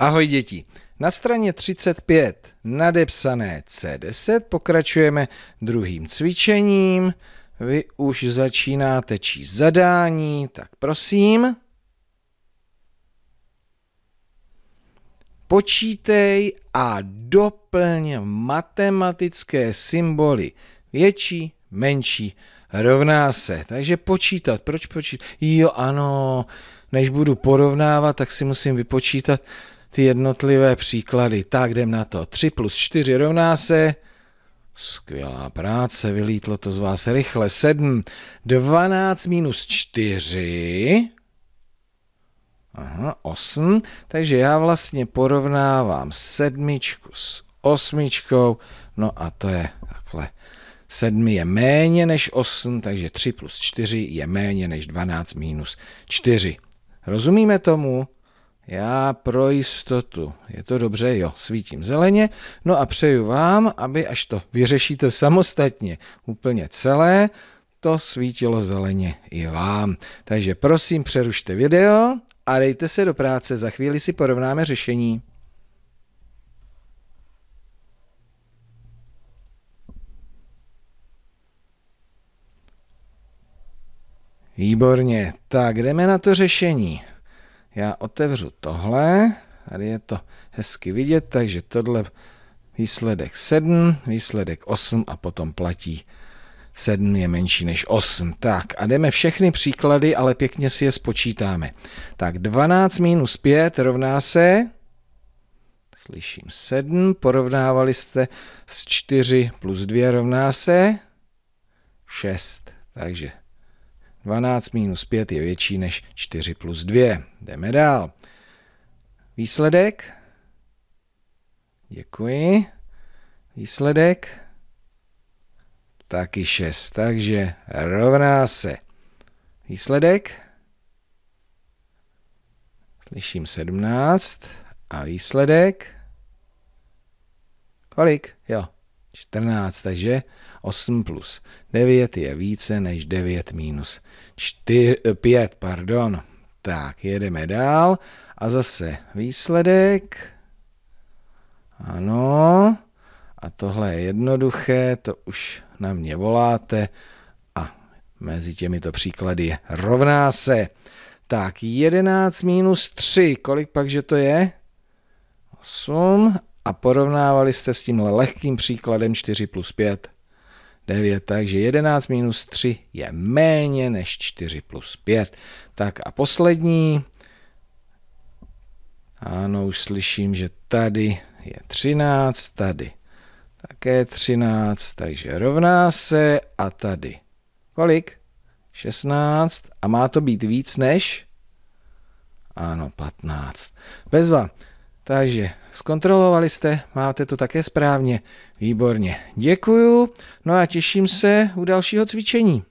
Ahoj děti. Na straně 35 nadepsané C10 pokračujeme druhým cvičením. Vy už začínáte číst zadání, tak prosím. Počítej a doplň matematické symboly větší, menší, rovná se. Takže počítat. Proč počítat? Jo, ano, než budu porovnávat, tak si musím vypočítat, ty jednotlivé příklady. Tak jdem na to. 3 plus 4 rovná se... Skvělá práce, vylítlo to z vás rychle. 7, 12 minus 4... Aha, 8. Takže já vlastně porovnávám sedmičku s osmičkou. No a to je takhle. 7 je méně než 8, takže 3 plus 4 je méně než 12 minus 4. Rozumíme tomu? Já pro jistotu. Je to dobře, jo, svítím zeleně. No a přeju vám, aby až to vyřešíte samostatně úplně celé, to svítilo zeleně i vám. Takže prosím přerušte video a dejte se do práce, za chvíli si porovnáme řešení. Výborně, tak jdeme na to řešení já otevřu tohle, tady je to hezky vidět, takže tohle výsledek 7, výsledek 8 a potom platí 7 je menší než 8. Tak a jdeme všechny příklady, ale pěkně si je spočítáme. Tak 12 minus 5 rovná se, slyším 7, porovnávali jste s 4 plus 2 rovná se 6. Takže 12 minus 5 je větší než 4 plus 2. Jdeme dál. Výsledek. Děkuji. Výsledek. Taky 6, takže rovná se. Výsledek. Slyším 17 a výsledek. Kolik? Jo, 14, takže 8 plus 9 je více než 9 minus 4, 5, eh, pardon. Tak, jedeme dál a zase výsledek. Ano, a tohle je jednoduché, to už na mě voláte a mezi těmito příklady je rovná se. Tak, 11 minus 3, kolik pak, že to je? 8 a porovnávali jste s tímhle lehkým příkladem 4 plus 5. 9, takže 11 minus 3 je méně než 4 plus 5. Tak a poslední. Ano, už slyším, že tady je 13, tady také 13, takže rovná se a tady. Kolik? 16 a má to být víc než? Ano, 15. Bezva. Takže zkontrolovali jste, máte to také správně. Výborně. Děkuju, no a těším se u dalšího cvičení.